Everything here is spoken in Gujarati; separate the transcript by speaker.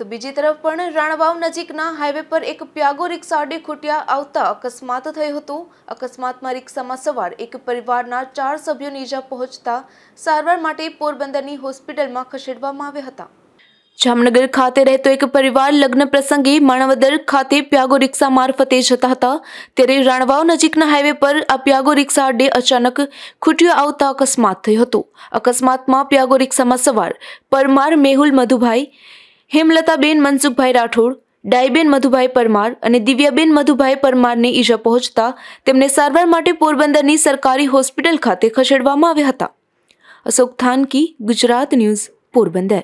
Speaker 1: તો બીજી તરફ પણ રાણવાવ નજીકના હાઈવે પર એક પ્યાગો રિક્ષા અડે ખૂટ્યા આવતા અકસ્માત થયો હતો અકસ્માતમાં રિક્ષામાં સવાર એક પરિવારના ચાર સભ્યોને ઈજા પહોંચતા સારવાર માટે પોરબંદરની હોસ્પિટલમાં ખસેડવામાં આવ્યા હતા જામનગર ખાતે રહેતો એક પરિવાર લગ્ન પ્રસંગે માણાવદર ખાતે પ્યાગો રિક્ષા મારફતે જતા હતા ત્યારે રાણવાવ નજીકના હાઈવે પર આ પ્યાગો રિક્ષા અડે અચાનક ખૂટ્યો આવતા અકસ્માત થયો હતો અકસ્માતમાં પ્યાગો રિક્ષામાં સવાર પરમાર મેહુલ મધુભાઈ હેમલતાબેન મનસુખભાઈ રાઠોડ ડાઈબેન મધુભાઈ પરમાર અને દિવ્યાબેન મધુભાઈ પરમારને ઈજા પહોંચતા તેમને સારવાર માટે પોરબંદરની સરકારી હોસ્પિટલ ખાતે ખસેડવામાં આવ્યા હતા અશોક થાનકી ગુજરાત ન્યૂઝ પોરબંદર